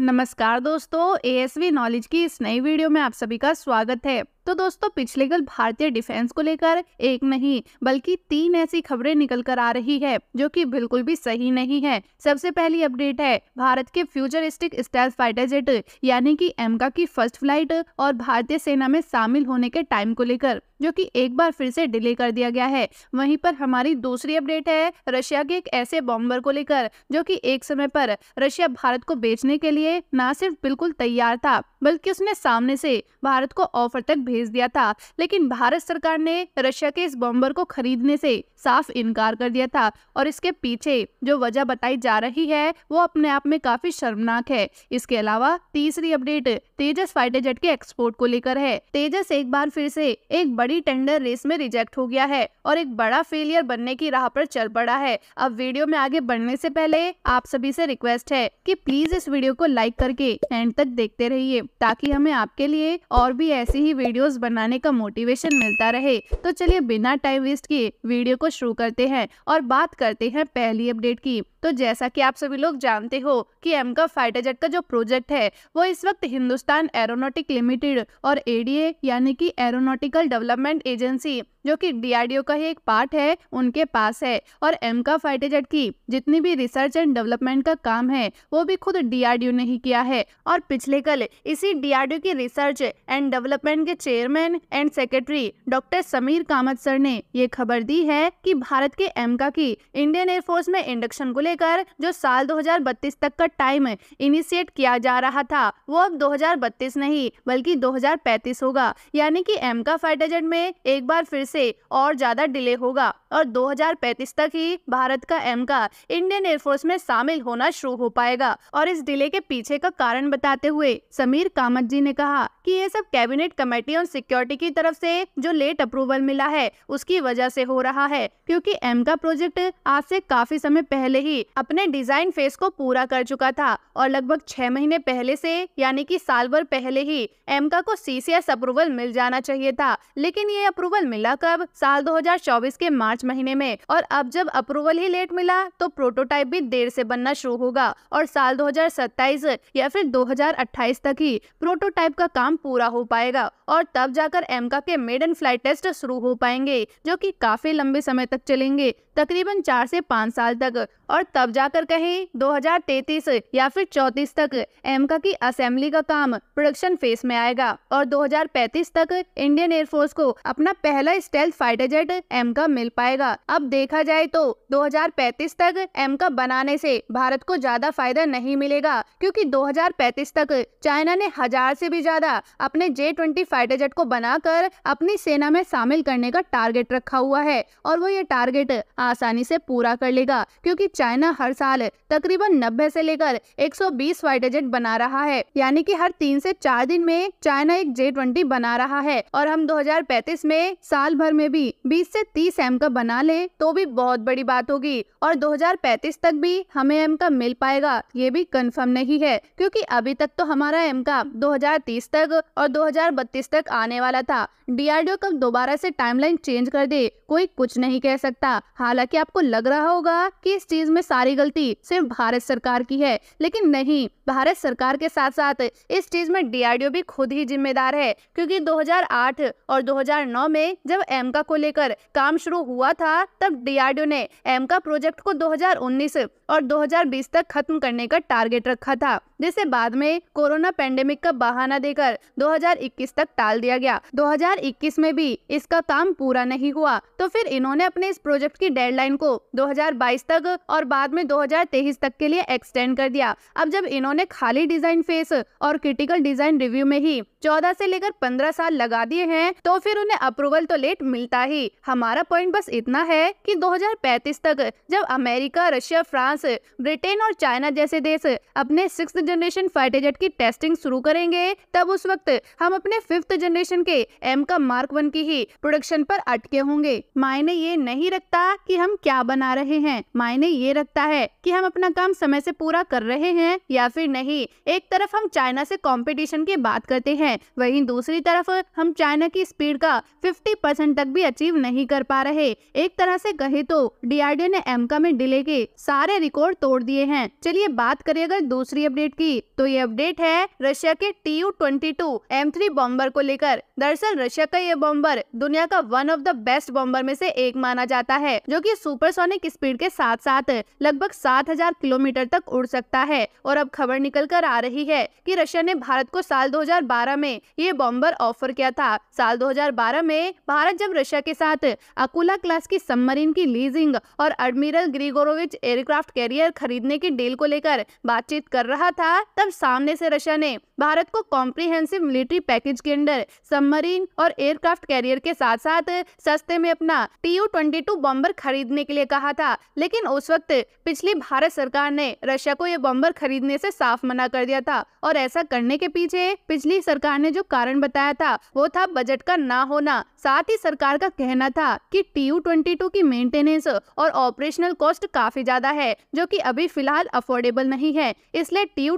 नमस्कार दोस्तों we knowledge की इस नई वीडियो में आप सभी का स्वागत है तो दोस्तों पिछले कल भारतीय डिफेंस को लेकर एक नहीं बल्कि तीन ऐसी खबरें निकल कर आ रही है जो कि बिल्कुल भी सही नहीं है सबसे पहली अपडेट है भारत के फ्यूचरिस्टिक स्टाइल फाइटर जेट यानी कि एमका की फर्स्ट फ्लाइट और भारतीय सेना में शामिल होने के टाइम को लेकर जो कि एक बार फिर से डिले कर दिया गया है वहीं पर हमारी दूसरी अपडेट है रशिया के एक ऐसे बॉम्बर को लेकर जो कि एक समय पर रशिया भारत को बेचने के लिए ना सिर्फ बिल्कुल तैयार था बल्कि उसने सामने से भारत को ऑफर तक भेज दिया था लेकिन भारत सरकार ने रशिया के इस बॉम्बर को खरीदने से साफ इनकार कर दिया था और इसके पीछे जो वजह बताई जा रही है वो अपने आप में काफी शर्मनाक है इसके अलावा तीसरी अपडेट तेजस फाइटर जेट के एक्सपोर्ट को लेकर है तेजस एक बार फिर से एक बड़ी टेंडर रेस में रिजेक्ट हो गया है और एक बड़ा फेलियर बनने की राह पर चल पड़ा है अब वीडियो में आगे बढ़ने से पहले आप सभी से रिक्वेस्ट है कि प्लीज इस वीडियो को लाइक करके एंड तक देखते रहिए ताकि हमें आपके लिए और भी ऐसी ही वीडियो वीडियोस बनाने का मोटिवेशन मिलता रहे तो चलिए बिना टाइम वेस्ट किए वीडियो को शुरू करते हैं और बात करते हैं पहली अपडेट की तो जैसा कि आप सभी लोग जानते हो कि एम का फाइटर जेट का जो प्रोजेक्ट है वो इस वक्त हिंदुस्तान एरोनॉटिक लिमिटेड और एडीए यानी कि एरोनॉटिकल डेवलपमेंट एजेंसी जो कि डीआरडीओ का ही एक पार्ट है उनके पास है और एम का फाइटर जेट की जितनी भी रिसर्च एंड डेवलपमेंट का काम है वो भी खुद डीआरडीओ ने ही किया है और पिछले कल इसी डीआरडीओ की रिसर्च एंड डेवलपमेंट के chairman and secretary doctor Sameer Kamat sir ने ये खबर दी है कि भारत के एमका की इंडियन एयरफोर्स में इंडक्शन को ले लेकर जो साल 2032 तक का टाइम इनिशिएट किया जा रहा था वो अब 2032 नहीं बल्कि 2035 होगा यानी कि एम का फाइटाजेट में एक बार फिर से और ज़्यादा डिले होगा और 2035 तक ही भारत का एम का इंडियन एयरफोर्स में शामिल होना शुरू हो पाएगा और इस डिले के पीछे का कारण बताते हुए समीर कामत जी ने कहा कि ये सब कैबिनेट कमेटी ऑन सिक्योरिटी की तरफ से जो लेट अप्रूवल मिला है उसकी वजह से हो रहा है क्योंकि एम का प्रोजेक्ट आज से काफी समय पहले ही भी अपने डिजाइन फेस को पूरा कर चुका था और लगभग छह महीने पहले से यानी कि साल भर पहले ही एमका को एस अप्रूवल मिल जाना चाहिए था लेकिन ये अप्रूवल मिला कब साल 2024 के मार्च महीने में और अब जब अप्रूवल ही लेट मिला तो प्रोटोटाइप भी देर से बनना शुरू होगा और साल 2027 या फिर 2028 तक ही प्रोटोटाइप का काम पूरा हो पाएगा और तब जाकर एमका के मेड फ्लाइट टेस्ट शुरू हो पाएंगे जो की काफी लंबे समय तक चलेंगे तकरीबन चार से पाँच साल तक और तब जाकर कहें 2033 या फिर 34 तक एमका की असेंबली का काम प्रोडक्शन फेस में आएगा और 2035 तक इंडियन एयरफोर्स को अपना पहला स्टेल्थ फाइटर जेट एमका मिल पाएगा अब देखा जाए तो 2035 तक एमका बनाने से भारत को ज्यादा फायदा नहीं मिलेगा क्योंकि 2035 तक चाइना ने हजार से भी ज्यादा अपने जे ट्वेंटी फाइटर जेट को बनाकर अपनी सेना में शामिल करने का टारगेट रखा हुआ है और वो ये टारगेट आसानी से पूरा कर लेगा क्योंकि चाइना हर साल तकरीबन नब्बे से लेकर 120 फाइटर जेट बना रहा है यानी कि हर तीन से चार दिन में चाइना एक जे ट्वेंटी बना रहा है और हम 2035 में साल भर में भी 20 से 30 एम का बना ले तो भी बहुत बड़ी बात होगी और 2035 तक भी हमें एम का मिल पाएगा ये भी कंफर्म नहीं है क्योंकि अभी तक तो हमारा एम का 2030 तक और 2032 तक आने वाला था डीआरडीओ कब दोबारा से टाइमलाइन चेंज कर दे कोई कुछ नहीं कह सकता हालांकि आपको लग रहा होगा कि इस चीज में सारी गलती सिर्फ भारत सरकार की है लेकिन नहीं भारत सरकार के साथ साथ इस चीज़ में डीआरडीओ भी खुद ही जिम्मेदार है क्योंकि 2008 और 2009 में जब एमका को लेकर काम शुरू हुआ था तब डीआरडीओ ने एमका प्रोजेक्ट को 2019 और 2020 तक खत्म करने का टारगेट रखा था जिसे बाद में कोरोना पेंडेमिक का बहाना देकर 2021 तक टाल दिया गया 2021 में भी इसका काम पूरा नहीं हुआ तो फिर इन्होंने अपने इस प्रोजेक्ट की डेडलाइन को 2022 तक और बाद में 2023 तक के लिए एक्सटेंड कर दिया अब जब इन्होंने उन्होंने खाली डिजाइन फेस और क्रिटिकल डिजाइन रिव्यू में ही चौदह से लेकर पंद्रह साल लगा दिए हैं तो फिर उन्हें अप्रूवल तो लेट मिलता ही हमारा पॉइंट बस इतना है कि 2035 तक जब अमेरिका रशिया फ्रांस ब्रिटेन और चाइना जैसे देश अपने सिक्स जनरेशन फाइटर जेट की टेस्टिंग शुरू करेंगे तब उस वक्त हम अपने फिफ्थ जनरेशन के एम का मार्क वन की ही प्रोडक्शन पर अटके होंगे मायने ये नहीं रखता कि हम क्या बना रहे हैं मायने ये रखता है कि हम अपना काम समय से पूरा कर रहे हैं या फिर नहीं एक तरफ हम चाइना से कंपटीशन की बात करते हैं हैं वहीं दूसरी तरफ हम चाइना की स्पीड का 50 परसेंट तक भी अचीव नहीं कर पा रहे एक तरह से कहे तो डीआरडीओ ने एमका में डिले के सारे रिकॉर्ड तोड़ दिए हैं चलिए बात करें अगर दूसरी अपडेट की तो ये अपडेट है रशिया के T U twenty two M three bomber को लेकर दरअसल रशिया का ये बॉम्बर दुनिया का one of the best bomber में से एक माना जाता है जो कि सुपरसोनिक स्पीड के साथ साथ लगभग 7000 किलोमीटर तक उड़ सकता है और अब खबर निकल कर आ रही है कि रशिया ने भारत को साल 2012 में ये बॉम्बर ऑफर किया था साल 2012 में भारत जब रशिया के साथ अकुला क्लास की सबमरीन की लीजिंग और एडमिरल ग्रीगोरोविच एयरक्राफ्ट कैरियर खरीदने की डील को लेकर बातचीत कर रहा था तब सामने से रशिया ने भारत को कॉम्प्रिहेंसिव मिलिट्री पैकेज के अंडर सबमरीन और एयरक्राफ्ट कैरियर के साथ साथ सस्ते में अपना T U twenty two bomber खरीदने के लिए कहा था लेकिन उस वक्त पिछली भारत सरकार ने रशिया को यह बॉम्बर खरीदने से साफ मना कर दिया था और ऐसा करने के पीछे पिछली सरकार सरकार ने जो कारण बताया था वो था बजट का ना होना साथ ही सरकार का कहना था कि टी यू की मेंटेनेंस और ऑपरेशनल कॉस्ट काफी ज्यादा है जो कि अभी फिलहाल अफोर्डेबल नहीं है इसलिए टी यू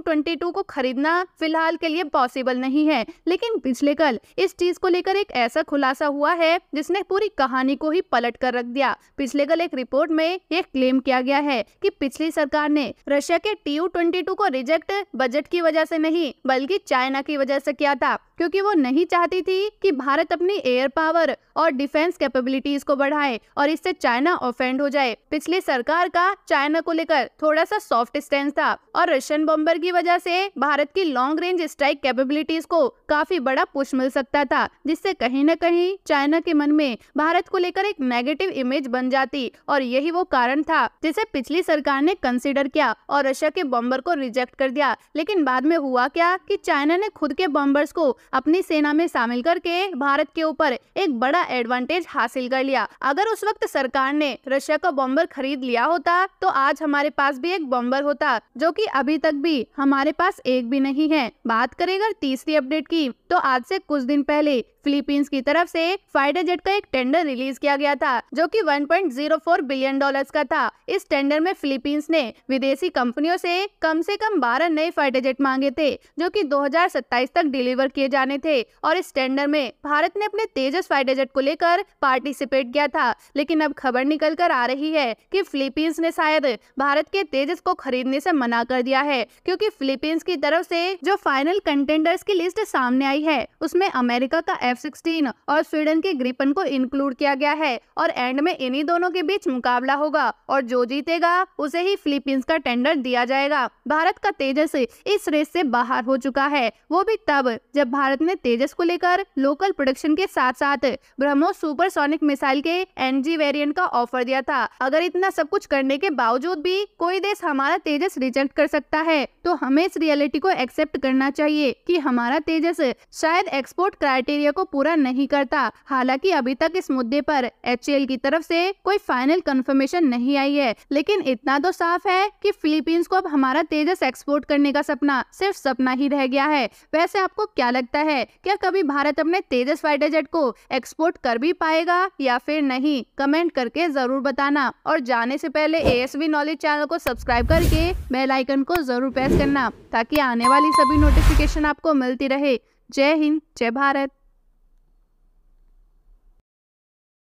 को खरीदना फिलहाल के लिए पॉसिबल नहीं है लेकिन पिछले कल इस चीज को लेकर एक ऐसा खुलासा हुआ है जिसने पूरी कहानी को ही पलट कर रख दिया पिछले कल एक रिपोर्ट में ये क्लेम किया गया है की पिछली सरकार ने रशिया के टी यू को रिजेक्ट बजट की वजह से नहीं बल्कि चाइना की वजह से किया था क्योंकि वो नहीं चाहती थी कि भारत अपनी एयर पावर पावर और डिफेंस कैपेबिलिटीज को बढ़ाए और इससे चाइना ऑफेंड हो जाए पिछली सरकार का चाइना को लेकर थोड़ा सा सॉफ्ट स्टैंड था और रशियन बॉम्बर की वजह से भारत की लॉन्ग रेंज स्ट्राइक कैपेबिलिटीज को काफी बड़ा पुश मिल सकता था जिससे कहीं न कहीं चाइना के मन में भारत को लेकर एक नेगेटिव इमेज बन जाती और यही वो कारण था जिसे पिछली सरकार ने कंसिडर किया और रशिया के बॉम्बर को रिजेक्ट कर दिया लेकिन बाद में हुआ क्या कि चाइना ने खुद के बॉम्बर्स को अपनी सेना में शामिल करके भारत के ऊपर एक एक बड़ा एडवांटेज हासिल कर लिया अगर उस वक्त सरकार ने रशिया का बॉम्बर खरीद लिया होता तो आज हमारे पास भी एक बॉम्बर होता जो कि अभी तक भी हमारे पास एक भी नहीं है बात करें अगर तीसरी अपडेट की तो आज से कुछ दिन पहले फिलीपींस की तरफ से फाइटर जेट का एक टेंडर रिलीज किया गया था जो कि 1.04 बिलियन डॉलर्स का था इस टेंडर में फिलीपींस ने विदेशी कंपनियों से कम से कम 12 नए फाइटर जेट मांगे थे जो कि 2027 तक डिलीवर किए जाने थे और इस टेंडर में भारत ने अपने तेजस फाइडेजेट को लेकर पार्टिसिपेट किया था लेकिन अब खबर निकल कर आ रही है कि फिलीपींस ने शायद भारत के तेजस को खरीदने से मना कर दिया है क्योंकि फिलीपींस की तरफ से जो फाइनल कंटेंडर्स की लिस्ट सामने आई है उसमें अमेरिका का एफ सिक्सटीन और स्वीडन के ग्रिपन को इंक्लूड किया गया है और एंड में इन्हीं दोनों के बीच मुकाबला होगा और जो जीतेगा उसे ही फिलीपींस का टेंडर दिया जाएगा भारत का तेजस इस रेस से बाहर हो चुका है वो भी तब जब भारत ने तेजस को लेकर लोकल प्रोडक्शन के साथ साथ साथ ब्रह्मोस सुपरसोनिक मिसाइल के एनजी वेरिएंट का ऑफर दिया था अगर इतना सब कुछ करने के बावजूद भी कोई देश हमारा तेजस रिजेक्ट कर सकता है तो हमें इस रियलिटी को एक्सेप्ट करना चाहिए कि हमारा तेजस शायद एक्सपोर्ट क्राइटेरिया को पूरा नहीं करता हालांकि अभी तक इस मुद्दे पर एच की तरफ से कोई फाइनल कंफर्मेशन नहीं आई है लेकिन इतना तो साफ है कि फिलीपींस को अब हमारा तेजस एक्सपोर्ट करने का सपना सिर्फ सपना ही रह गया है वैसे आपको क्या लगता है क्या कभी भारत अपने तेजस फाइटर जेट को एक्सपोर्ट कर भी पाएगा या फिर नहीं कमेंट करके जरूर बताना और जाने से पहले वी नॉलेज चैनल को सब्सक्राइब करके बेल आइकन को जरूर प्रेस करना ताकि आने वाली सभी नोटिफिकेशन आपको मिलती रहे जय हिंद जय भारत